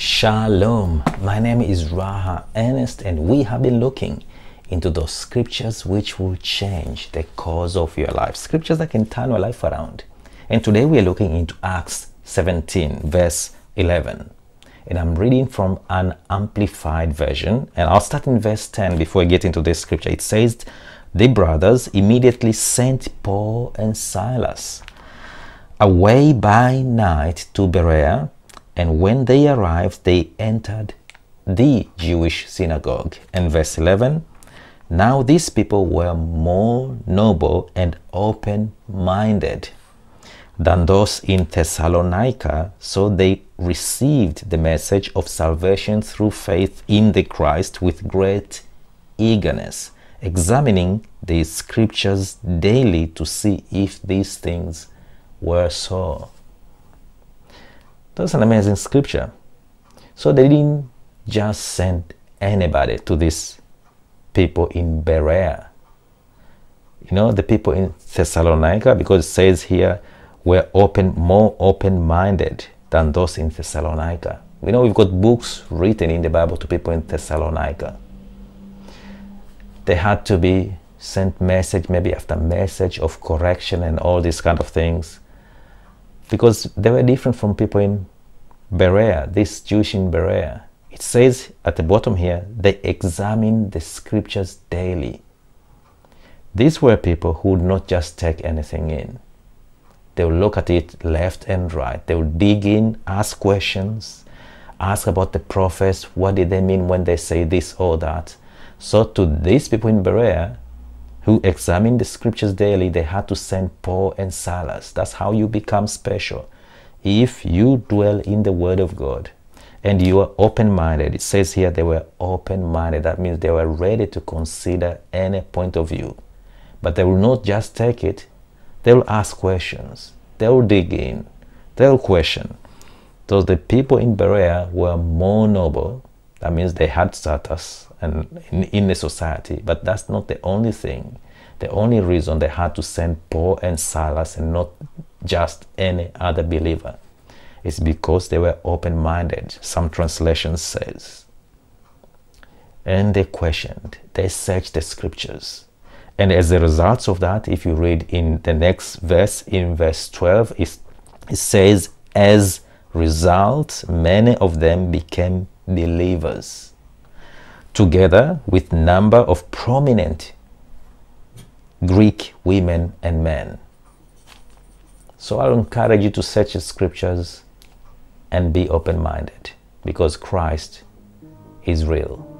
Shalom. My name is Raha Ernest, and we have been looking into those scriptures which will change the course of your life, scriptures that can turn your life around. And today we are looking into Acts 17, verse 11. And I'm reading from an amplified version, and I'll start in verse 10 before I get into this scripture. It says, The brothers immediately sent Paul and Silas away by night to Berea and when they arrived, they entered the Jewish synagogue. And verse 11 Now these people were more noble and open minded than those in Thessalonica, so they received the message of salvation through faith in the Christ with great eagerness, examining the scriptures daily to see if these things were so. That's an amazing scripture. So they didn't just send anybody to these people in Berea. You know, the people in Thessalonica, because it says here, were open, more open-minded than those in Thessalonica. We know we've got books written in the Bible to people in Thessalonica. They had to be sent message, maybe after message of correction and all these kind of things because they were different from people in Berea, this Jewish in Berea. It says at the bottom here, they examined the scriptures daily. These were people who would not just take anything in. They would look at it left and right. They would dig in, ask questions, ask about the prophets, what did they mean when they say this or that. So to these people in Berea, who examined the scriptures daily, they had to send Paul and Silas. That's how you become special. If you dwell in the Word of God and you are open minded, it says here they were open minded. That means they were ready to consider any point of view. But they will not just take it, they will ask questions, they will dig in, they will question. Those the people in Berea were more noble that means they had status and in, in society, but that's not the only thing. The only reason they had to send Paul and Silas and not just any other believer is because they were open-minded, some translations says. And they questioned, they searched the scriptures. And as a result of that, if you read in the next verse, in verse 12, it says, as result, many of them became believers, together with number of prominent Greek women and men. So I encourage you to search the scriptures and be open-minded because Christ is real.